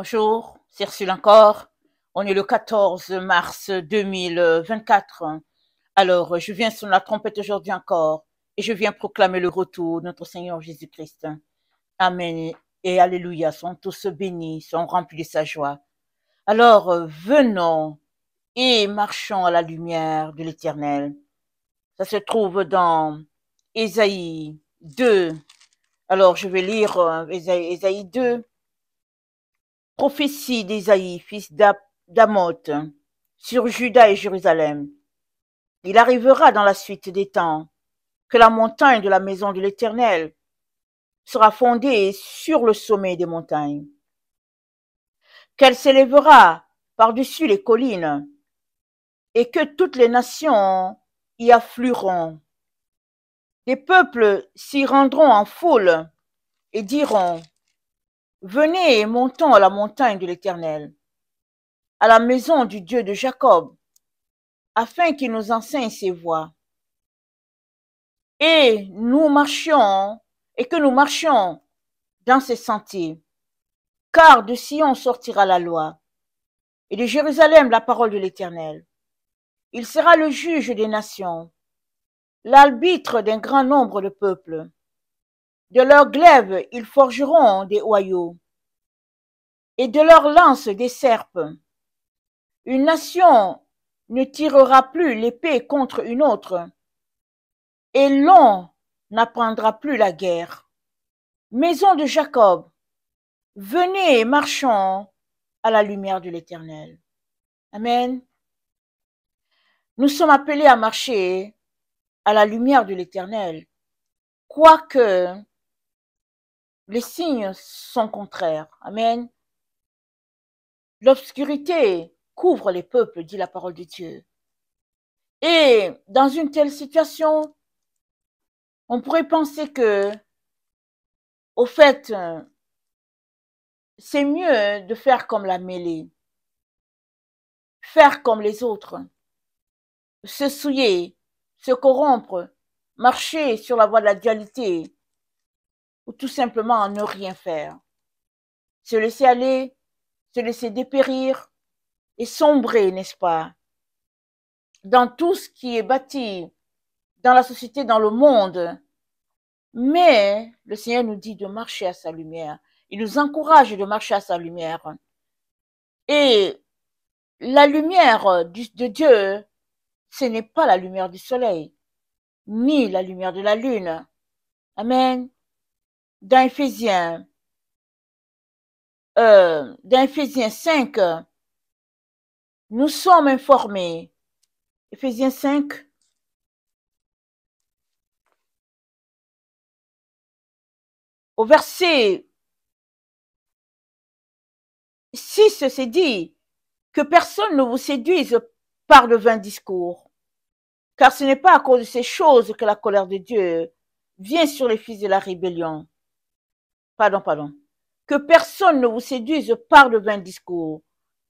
Bonjour, Ursule encore. On est le 14 mars 2024. Alors, je viens sur la trompette aujourd'hui encore et je viens proclamer le retour de notre Seigneur Jésus-Christ. Amen et Alléluia. Sont tous bénis, sont remplis de sa joie. Alors, venons et marchons à la lumière de l'Éternel. Ça se trouve dans Ésaïe 2. Alors, je vais lire euh, Ésaïe 2 Prophétie d'Ésaïe, fils d'Amoth, sur Juda et Jérusalem. Il arrivera dans la suite des temps que la montagne de la maison de l'Éternel sera fondée sur le sommet des montagnes, qu'elle s'élèvera par-dessus les collines, et que toutes les nations y afflueront. Les peuples s'y rendront en foule et diront, Venez et montons à la montagne de l'Éternel, à la maison du Dieu de Jacob, afin qu'il nous enseigne ses voies. Et nous marchions, et que nous marchions dans ses sentiers, car de Sion sortira la loi, et de Jérusalem la parole de l'Éternel. Il sera le juge des nations, l'arbitre d'un grand nombre de peuples. De leurs glaives, ils forgeront des hoyaux, et de leurs lances des serpes. Une nation ne tirera plus l'épée contre une autre, et l'on n'apprendra plus la guerre. Maison de Jacob, venez marchons à la lumière de l'Éternel. Amen. Nous sommes appelés à marcher à la lumière de l'Éternel, quoique les signes sont contraires. Amen. L'obscurité couvre les peuples, dit la parole de Dieu. Et dans une telle situation, on pourrait penser que, au fait, c'est mieux de faire comme la mêlée, faire comme les autres, se souiller, se corrompre, marcher sur la voie de la dualité, ou tout simplement en ne rien faire. Se laisser aller, se laisser dépérir et sombrer, n'est-ce pas, dans tout ce qui est bâti dans la société, dans le monde. Mais le Seigneur nous dit de marcher à sa lumière. Il nous encourage de marcher à sa lumière. Et la lumière de Dieu, ce n'est pas la lumière du soleil, ni la lumière de la lune. Amen dans Ephésiens, 5, nous sommes informés. Ephésiens 5. Au verset 6, c'est dit que personne ne vous séduise par le vain discours, car ce n'est pas à cause de ces choses que la colère de Dieu vient sur les fils de la rébellion pardon, pardon, que personne ne vous séduise par de vain discours,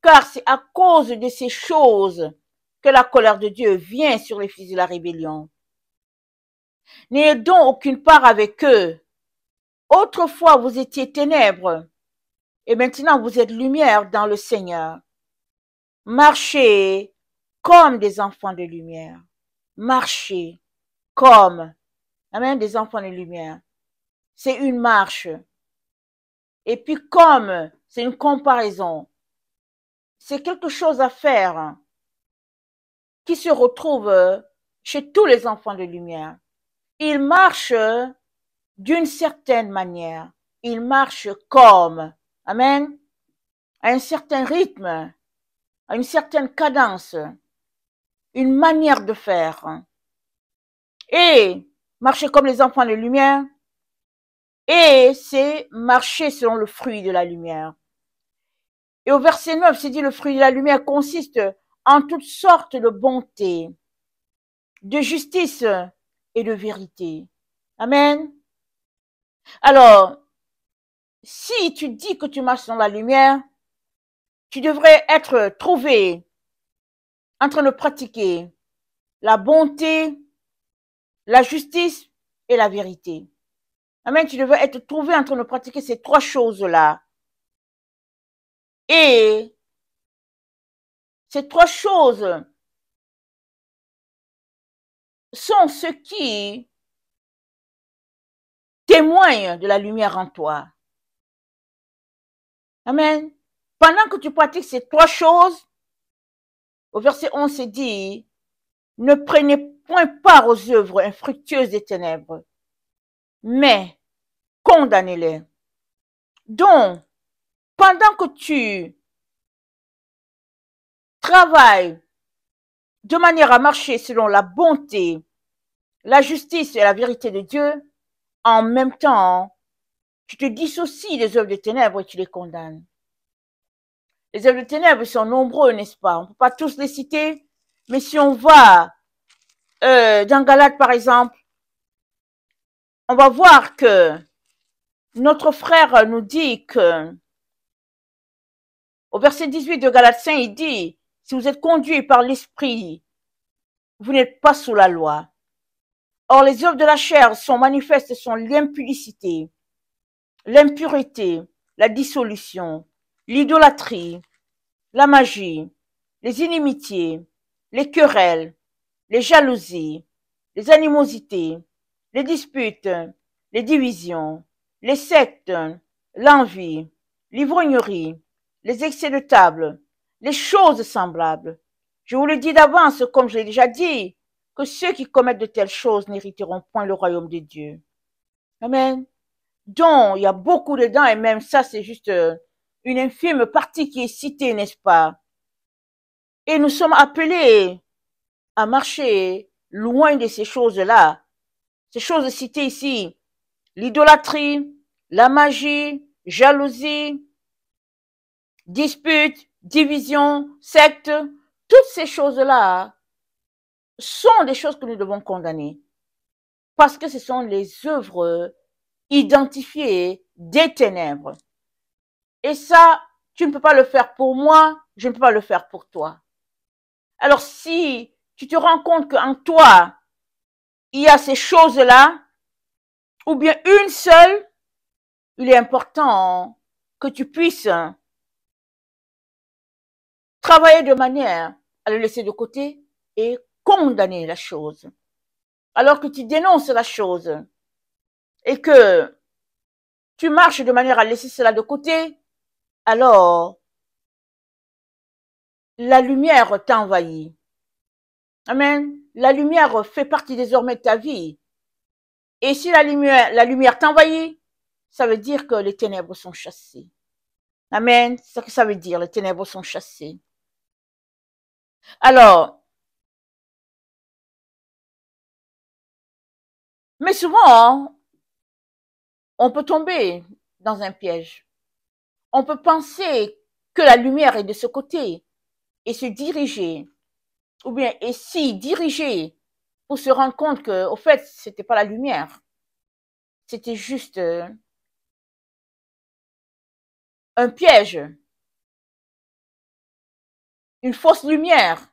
car c'est à cause de ces choses que la colère de Dieu vient sur les fils de la rébellion. N'ayez donc aucune part avec eux. Autrefois vous étiez ténèbres, et maintenant vous êtes lumière dans le Seigneur. Marchez comme des enfants de lumière. Marchez comme des enfants de lumière. C'est une marche. Et puis comme c'est une comparaison, c'est quelque chose à faire qui se retrouve chez tous les enfants de lumière. Ils marchent d'une certaine manière. Ils marchent comme. Amen. À un certain rythme, à une certaine cadence, une manière de faire. Et marcher comme les enfants de lumière, et c'est marcher selon le fruit de la lumière. Et au verset 9, c'est dit le fruit de la lumière consiste en toutes sortes de bonté, de justice et de vérité. Amen. Alors, si tu dis que tu marches dans la lumière, tu devrais être trouvé en train de pratiquer la bonté, la justice et la vérité. Amen. Tu devais être trouvé en train de pratiquer ces trois choses-là. Et ces trois choses sont ce qui témoigne de la lumière en toi. Amen. Pendant que tu pratiques ces trois choses, au verset 11, il dit, ne prenez point part aux œuvres infructueuses des ténèbres, mais condamnez-les. Donc, pendant que tu travailles de manière à marcher selon la bonté, la justice et la vérité de Dieu, en même temps, tu te dissocies des œuvres de ténèbres et tu les condamnes. Les œuvres de ténèbres sont nombreux, n'est-ce pas On ne peut pas tous les citer, mais si on va euh, dans Galate, par exemple, on va voir que notre frère nous dit que, au verset 18 de galatin il dit, si vous êtes conduits par l'esprit, vous n'êtes pas sous la loi. Or, les œuvres de la chair sont manifestes, sont l'impudicité, l'impurité, la dissolution, l'idolâtrie, la magie, les inimitiés, les querelles, les jalousies, les animosités, les disputes, les divisions, les sectes, l'envie, l'ivrognerie, les excès de table, les choses semblables. Je vous le dis d'avance, comme je l'ai déjà dit, que ceux qui commettent de telles choses n'hériteront point le royaume de Dieu. Amen. Donc, il y a beaucoup dedans, et même ça, c'est juste euh, une infime partie qui est citée, n'est-ce pas? Et nous sommes appelés à marcher loin de ces choses-là. Ces choses citées ici, l'idolâtrie, la magie, jalousie, dispute, division, secte, toutes ces choses-là sont des choses que nous devons condamner parce que ce sont les œuvres identifiées des ténèbres. Et ça, tu ne peux pas le faire pour moi, je ne peux pas le faire pour toi. Alors si tu te rends compte qu'en toi, il y a ces choses-là, ou bien une seule, il est important que tu puisses travailler de manière à le laisser de côté et condamner la chose. Alors que tu dénonces la chose et que tu marches de manière à laisser cela de côté, alors la lumière t'envahit. Amen. La lumière fait partie désormais de ta vie. Et si la lumière, la lumière t'envahit, ça veut dire que les ténèbres sont chassées. Amen. C'est ce que ça veut dire, les ténèbres sont chassées. Alors, mais souvent, on peut tomber dans un piège. On peut penser que la lumière est de ce côté et se diriger, ou bien et si diriger pour se rendre compte que, au fait, c'était pas la lumière. C'était juste euh, un piège. Une fausse lumière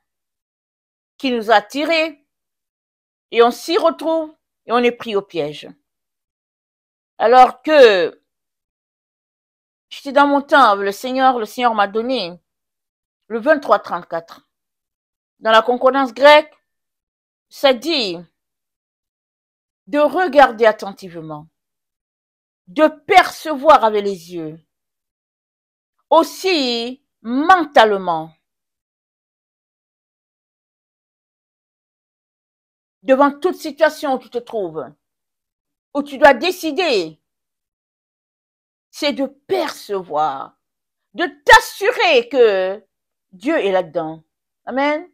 qui nous a tirés et on s'y retrouve et on est pris au piège. Alors que j'étais dans mon temps, le Seigneur, le Seigneur m'a donné le 23-34. Dans la concordance grecque, ça dit, de regarder attentivement, de percevoir avec les yeux, aussi mentalement, devant toute situation où tu te trouves, où tu dois décider, c'est de percevoir, de t'assurer que Dieu est là-dedans. Amen.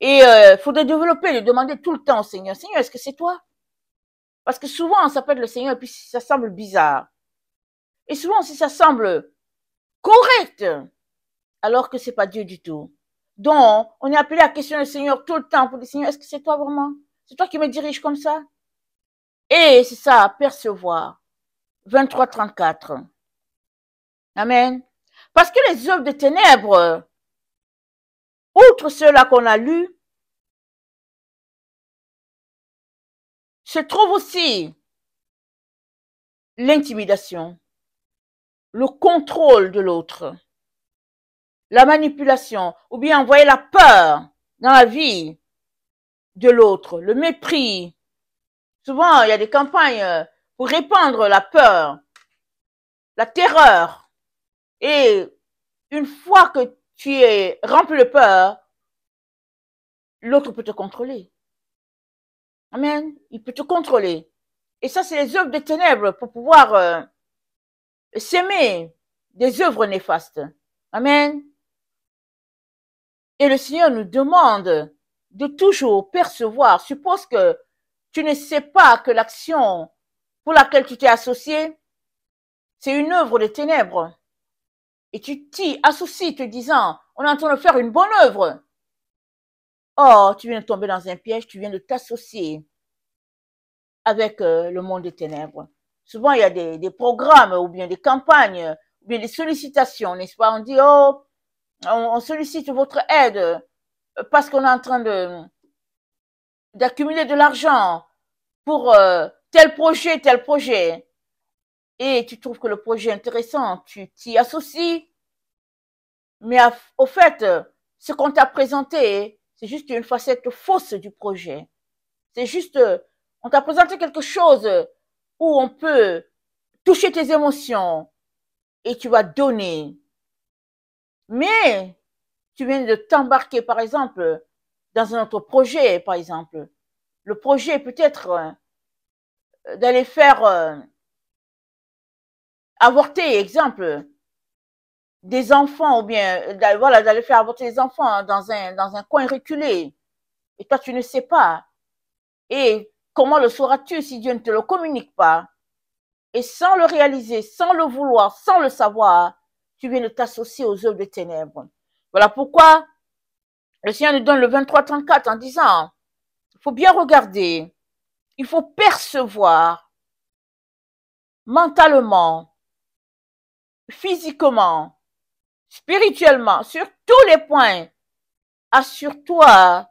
Et il euh, faudrait développer, de demander tout le temps au Seigneur, Seigneur, est-ce que c'est toi Parce que souvent, on s'appelle le Seigneur et puis ça semble bizarre. Et souvent, si ça semble correct, alors que c'est pas Dieu du tout. Donc, on est appelé à questionner le Seigneur tout le temps pour dire, Seigneur, est-ce que c'est toi vraiment C'est toi qui me dirige comme ça Et c'est ça, percevoir. 23, 34. Amen. Parce que les œuvres de ténèbres, Outre cela qu'on a lu, se trouve aussi l'intimidation, le contrôle de l'autre, la manipulation, ou bien envoyer la peur dans la vie de l'autre, le mépris. Souvent, il y a des campagnes pour répandre la peur, la terreur. Et une fois que tu es rempli de peur, l'autre peut te contrôler. Amen. Il peut te contrôler. Et ça, c'est les œuvres des ténèbres pour pouvoir euh, s'aimer des œuvres néfastes. Amen. Et le Seigneur nous demande de toujours percevoir. Suppose que tu ne sais pas que l'action pour laquelle tu t'es associé, c'est une œuvre des ténèbres et tu t'y associes te disant, on est en train de faire une bonne œuvre. Oh, tu viens de tomber dans un piège, tu viens de t'associer avec euh, le monde des ténèbres. Souvent, il y a des, programmes ou bien des campagnes ou bien des sollicitations, n'est-ce pas On dit, oh, on, sollicite votre aide euh, parce qu'on est en train de d'accumuler de l'argent pour euh, tel projet, tel projet et tu trouves que le projet est intéressant, tu t'y associes. Mais au fait, ce qu'on t'a présenté, c'est juste une facette fausse du projet. C'est juste, on t'a présenté quelque chose où on peut toucher tes émotions et tu vas donner. Mais tu viens de t'embarquer, par exemple, dans un autre projet, par exemple. Le projet peut-être euh, d'aller faire euh, avorter, exemple, des enfants ou bien, voilà, d'aller faire avorter des enfants hein, dans un, dans un coin reculé. Et toi, tu ne sais pas. Et comment le sauras-tu si Dieu ne te le communique pas? Et sans le réaliser, sans le vouloir, sans le savoir, tu viens de t'associer aux œuvres des ténèbres. Voilà pourquoi le Seigneur nous donne le 23-34 en disant, il faut bien regarder, il faut percevoir mentalement physiquement, spirituellement, sur tous les points. Assure-toi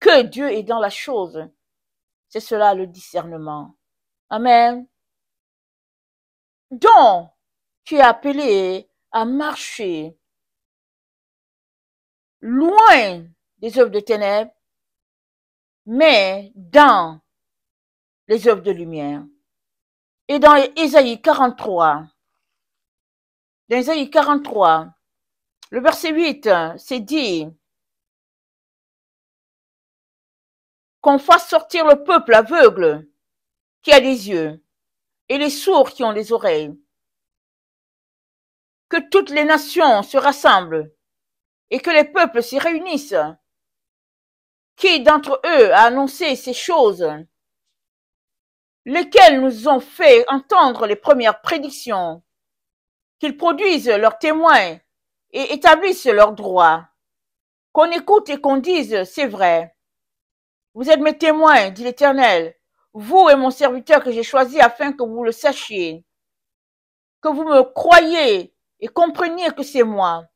que Dieu est dans la chose. C'est cela le discernement. Amen. Donc, tu es appelé à marcher loin des œuvres de ténèbres, mais dans les œuvres de lumière. Et dans Ésaïe 43, dans Isaïe 43, le verset 8, c'est dit qu'on fasse sortir le peuple aveugle qui a les yeux et les sourds qui ont les oreilles. Que toutes les nations se rassemblent et que les peuples s'y réunissent. Qui d'entre eux a annoncé ces choses Lesquelles nous ont fait entendre les premières prédictions qu'ils produisent leurs témoins et établissent leurs droits. Qu'on écoute et qu'on dise, c'est vrai. Vous êtes mes témoins, dit l'Éternel, vous et mon serviteur que j'ai choisi afin que vous le sachiez, que vous me croyez et compreniez que c'est moi.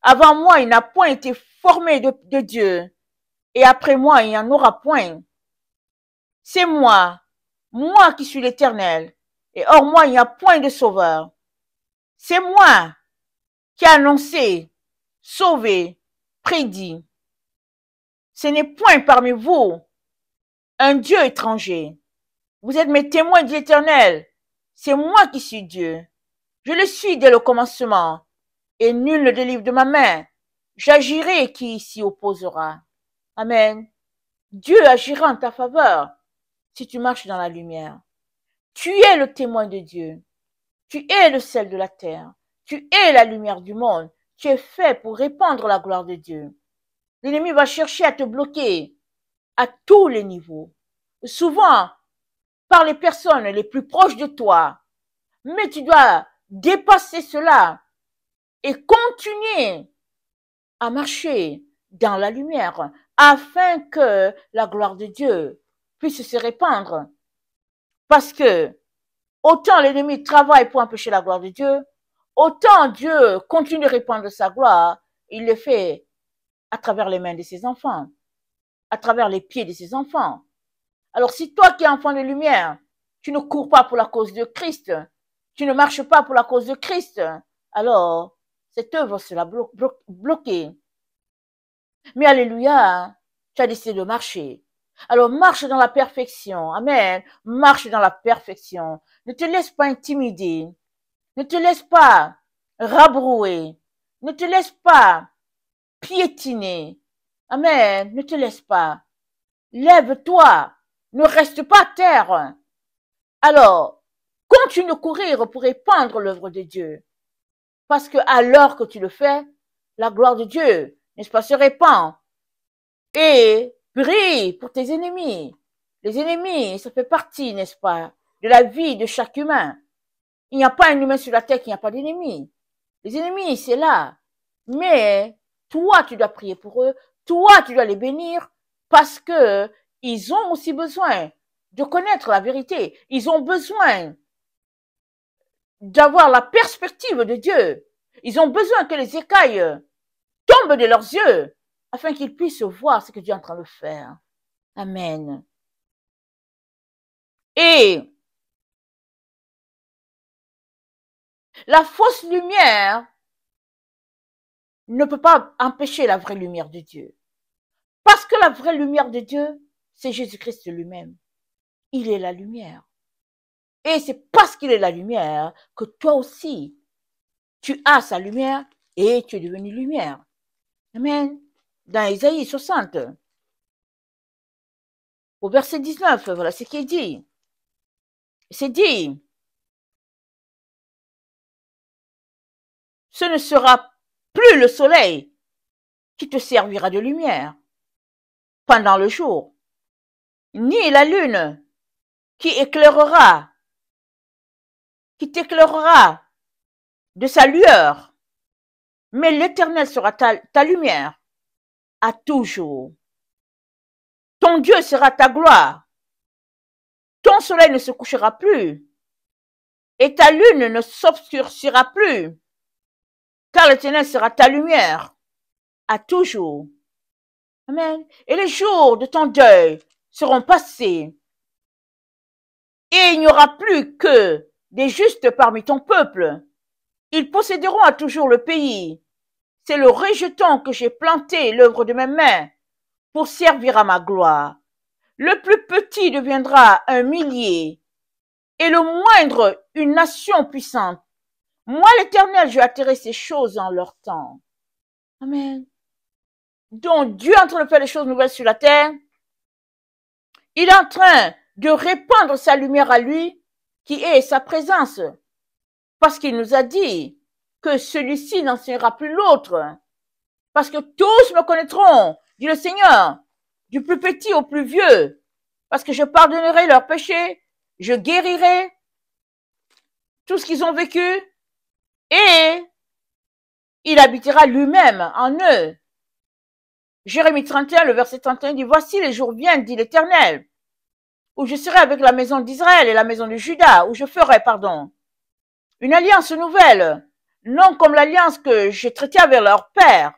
Avant moi, il n'a point été formé de, de Dieu, et après moi, il n'y en aura point. C'est moi, moi qui suis l'Éternel, et hors moi, il n'y a point de sauveur. C'est moi qui ai annoncé, sauvé, prédit. Ce n'est point parmi vous un Dieu étranger. Vous êtes mes témoins de l'Éternel. C'est moi qui suis Dieu. Je le suis dès le commencement, et nul ne délivre de ma main. J'agirai qui s'y opposera. Amen. Dieu agira en ta faveur si tu marches dans la lumière. Tu es le témoin de Dieu. Tu es le sel de la terre. Tu es la lumière du monde. Tu es fait pour répandre la gloire de Dieu. L'ennemi va chercher à te bloquer à tous les niveaux. Souvent, par les personnes les plus proches de toi. Mais tu dois dépasser cela et continuer à marcher dans la lumière afin que la gloire de Dieu puisse se répandre. Parce que Autant l'ennemi travaille pour empêcher la gloire de Dieu, autant Dieu continue de répandre sa gloire, il le fait à travers les mains de ses enfants, à travers les pieds de ses enfants. Alors si toi qui es enfant de lumière, tu ne cours pas pour la cause de Christ, tu ne marches pas pour la cause de Christ, alors cette œuvre sera bloquée. Mais alléluia, tu as décidé de marcher. Alors marche dans la perfection. Amen. Marche dans la perfection. Ne te laisse pas intimider. Ne te laisse pas rabrouer. Ne te laisse pas piétiner. Amen. Ne te laisse pas. Lève-toi. Ne reste pas à terre. Alors, continue de courir pour répandre l'œuvre de Dieu. Parce que alors que tu le fais, la gloire de Dieu, n'est-ce pas, se répand. Et Prie pour tes ennemis. Les ennemis, ça fait partie, n'est-ce pas, de la vie de chaque humain. Il n'y a pas un humain sur la terre qui n'a pas d'ennemis. Les ennemis, c'est là. Mais toi, tu dois prier pour eux. Toi, tu dois les bénir parce que ils ont aussi besoin de connaître la vérité. Ils ont besoin d'avoir la perspective de Dieu. Ils ont besoin que les écailles tombent de leurs yeux afin qu'ils puissent voir ce que Dieu est en train de faire. Amen. Et la fausse lumière ne peut pas empêcher la vraie lumière de Dieu. Parce que la vraie lumière de Dieu, c'est Jésus-Christ lui-même. Il est la lumière. Et c'est parce qu'il est la lumière que toi aussi, tu as sa lumière et tu es devenu lumière. Amen dans Isaïe 60, au verset 19, voilà ce qui est dit. C'est dit, ce ne sera plus le soleil qui te servira de lumière pendant le jour, ni la lune qui éclairera, qui t'éclairera de sa lueur, mais l'Éternel sera ta lumière à toujours. Ton Dieu sera ta gloire. Ton soleil ne se couchera plus et ta lune ne s'obscurcira plus, car le ténèbre sera ta lumière à toujours. Amen. Et les jours de ton deuil seront passés et il n'y aura plus que des justes parmi ton peuple. Ils posséderont à toujours le pays c'est le rejeton que j'ai planté, l'œuvre de mes mains, pour servir à ma gloire. Le plus petit deviendra un millier, et le moindre une nation puissante. Moi, l'Éternel, je atterré ces choses en leur temps. Amen. Donc, Dieu est en train de faire des choses nouvelles sur la terre. Il est en train de répandre sa lumière à lui, qui est sa présence. Parce qu'il nous a dit, que celui-ci n'enseignera plus l'autre. Parce que tous me connaîtront, dit le Seigneur, du plus petit au plus vieux, parce que je pardonnerai leurs péchés, je guérirai tout ce qu'ils ont vécu, et il habitera lui-même en eux. Jérémie 31, le verset 31 dit, Voici les jours viennent, dit l'Éternel, où je serai avec la maison d'Israël et la maison de Juda, où je ferai, pardon, une alliance nouvelle non comme l'alliance que j'ai traitée avec leur père,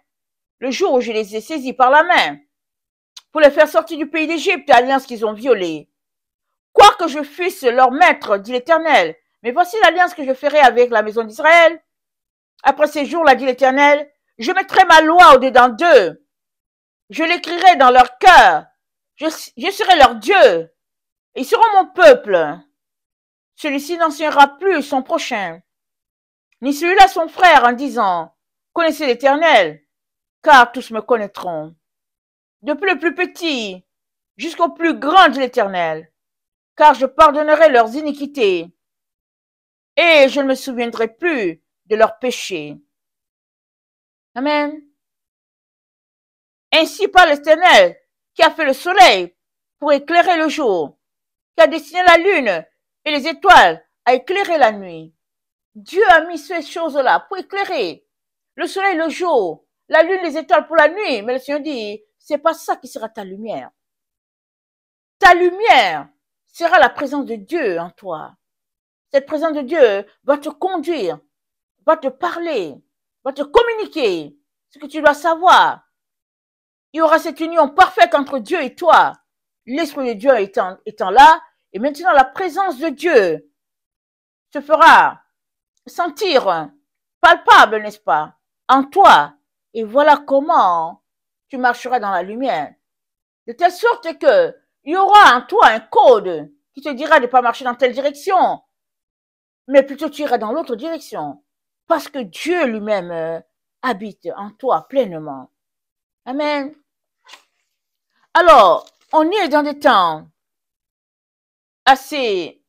le jour où je les ai saisis par la main, pour les faire sortir du pays d'Égypte, alliance qu'ils ont violée. Quoique je fusse leur maître, dit l'Éternel, mais voici l'alliance que je ferai avec la maison d'Israël. Après ces jours-là, dit l'Éternel, je mettrai ma loi au-dedans d'eux. Je l'écrirai dans leur cœur. Je, je, serai leur Dieu. Ils seront mon peuple. Celui-ci sera plus son prochain ni celui-là son frère en disant, Connaissez l'Éternel, car tous me connaîtront. Depuis le plus petit jusqu'au plus grand de l'Éternel, car je pardonnerai leurs iniquités, et je ne me souviendrai plus de leurs péchés. Amen. Ainsi parle l'Éternel, qui a fait le soleil pour éclairer le jour, qui a destiné la lune et les étoiles à éclairer la nuit, Dieu a mis ces choses-là pour éclairer le soleil le jour, la lune les étoiles pour la nuit. Mais le Seigneur dit, c'est pas ça qui sera ta lumière. Ta lumière sera la présence de Dieu en toi. Cette présence de Dieu va te conduire, va te parler, va te communiquer ce que tu dois savoir. Il y aura cette union parfaite entre Dieu et toi. L'Esprit de Dieu étant, étant là, et maintenant la présence de Dieu se fera sentir palpable, n'est-ce pas, en toi. Et voilà comment tu marcheras dans la lumière. De telle sorte que il y aura en toi un code qui te dira de ne pas marcher dans telle direction, mais plutôt tu iras dans l'autre direction. Parce que Dieu lui-même euh, habite en toi pleinement. Amen. Alors, on est dans des temps assez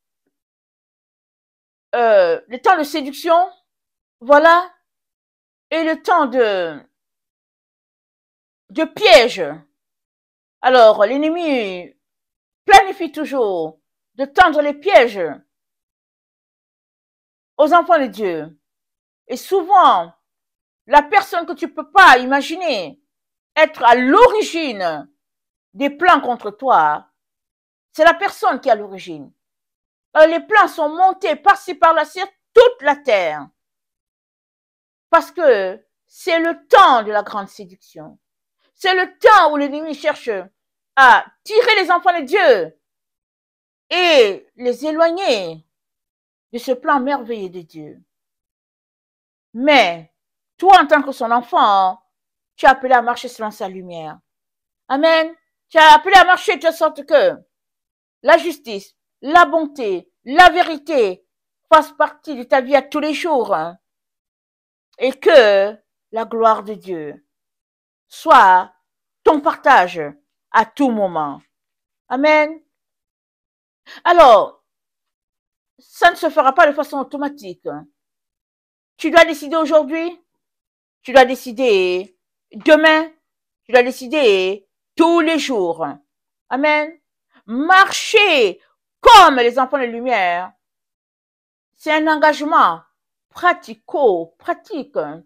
euh, le temps de séduction, voilà, et le temps de, de piège. Alors, l'ennemi planifie toujours de tendre les pièges aux enfants de Dieu. Et souvent, la personne que tu ne peux pas imaginer être à l'origine des plans contre toi, c'est la personne qui est à l'origine. Euh, les plans sont montés par-ci par-là sur toute la terre. Parce que c'est le temps de la grande séduction. C'est le temps où l'ennemi cherche à tirer les enfants de Dieu et les éloigner de ce plan merveilleux de Dieu. Mais toi, en tant que son enfant, tu as appelé à marcher selon sa lumière. Amen. Tu as appelé à marcher de sorte que la justice, la bonté, la vérité fassent partie de ta vie à tous les jours hein. et que la gloire de Dieu soit ton partage à tout moment. Amen. Alors, ça ne se fera pas de façon automatique. Hein. Tu dois décider aujourd'hui, tu dois décider demain, tu dois décider tous les jours. Hein. Amen. Marcher comme les enfants de lumière. C'est un engagement pratico-pratique, hein.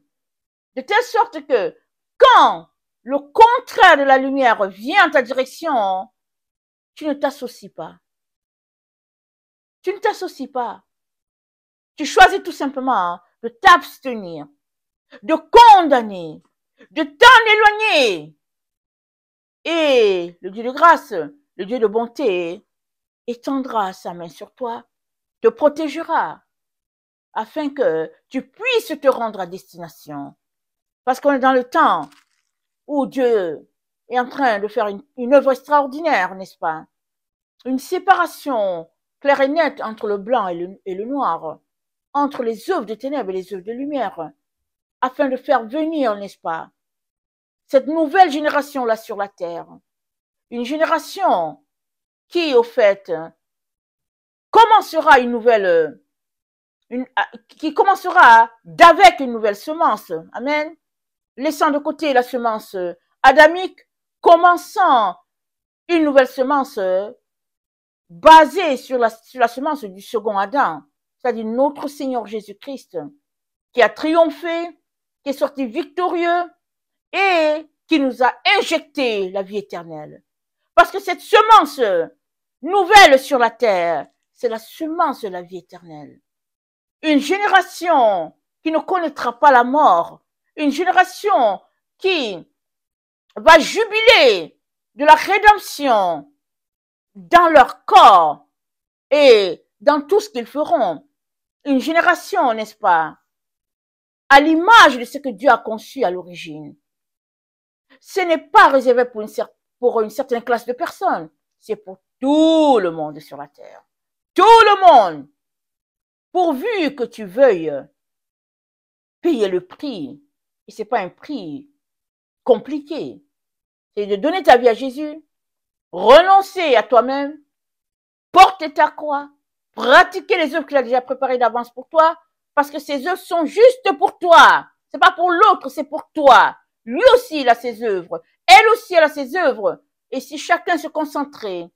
de telle sorte que quand le contraire de la lumière vient en ta direction, tu ne t'associes pas. Tu ne t'associes pas. Tu choisis tout simplement de t'abstenir, de condamner, de t'en éloigner. Et le Dieu de grâce, le Dieu de bonté, étendra sa main sur toi, te protégera, afin que tu puisses te rendre à destination. Parce qu'on est dans le temps où Dieu est en train de faire une, œuvre extraordinaire, n'est-ce pas Une séparation claire et nette entre le blanc et le, et le noir, entre les œuvres de ténèbres et les œuvres de lumière, afin de faire venir, n'est-ce pas, cette nouvelle génération-là sur la terre. Une génération qui au fait euh, commencera une nouvelle euh, une, euh, qui commencera d'avec une nouvelle semence. Amen. Laissant de côté la semence adamique, commençant une nouvelle semence basée sur la, sur la semence du second Adam, c'est-à-dire notre Seigneur Jésus-Christ, qui a triomphé, qui est sorti victorieux et qui nous a injecté la vie éternelle. Parce que cette semence nouvelle sur la terre. C'est la semence de la vie éternelle. Une génération qui ne connaîtra pas la mort. Une génération qui va jubiler de la rédemption dans leur corps et dans tout ce qu'ils feront. Une génération, n'est-ce pas, à l'image de ce que Dieu a conçu à l'origine. Ce n'est pas réservé pour une, certaine classe de personnes, c'est pour tout le monde sur la terre. Tout le monde. Pourvu que tu veuilles payer le prix. Et c'est pas un prix compliqué. C'est de donner ta vie à Jésus, renoncer à toi-même, porter ta croix, pratiquer les œuvres qu'il a déjà préparées d'avance pour toi, parce que ces œuvres sont juste pour toi. C'est pas pour l'autre, c'est pour toi. Lui aussi, il a ses œuvres. Elle aussi, elle a ses œuvres. Et si chacun se concentrait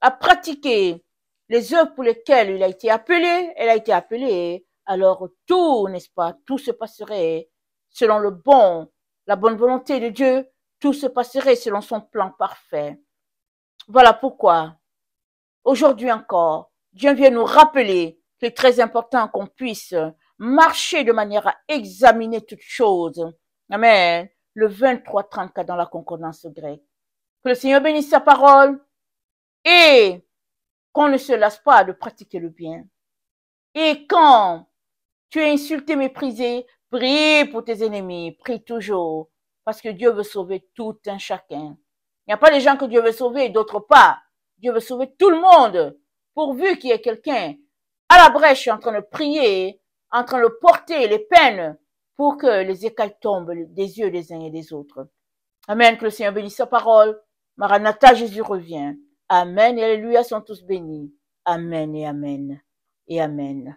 à pratiquer les œuvres pour lesquelles il a été appelé, elle a été appelée, alors tout, n'est-ce pas, tout se passerait selon le bon, la bonne volonté de Dieu, tout se passerait selon son plan parfait. Voilà pourquoi, aujourd'hui encore, Dieu vient nous rappeler qu'il est très important qu'on puisse marcher de manière à examiner toutes choses. Amen. Le 23-34 dans la concordance grecque. Que le Seigneur bénisse sa parole et qu'on ne se lasse pas de pratiquer le bien. Et quand tu es insulté, méprisé, prie pour tes ennemis, prie toujours, parce que Dieu veut sauver tout un chacun. Il n'y a pas des gens que Dieu veut sauver d'autres pas. Dieu veut sauver tout le monde, pourvu qu'il y ait quelqu'un à la brèche en train de prier, en train de porter les peines pour que les écailles tombent des yeux des uns et des autres. Amen, que le Seigneur bénisse sa parole. Maranatha, Jésus revient. Amen et Alléluia sont tous bénis. Amen et Amen et Amen.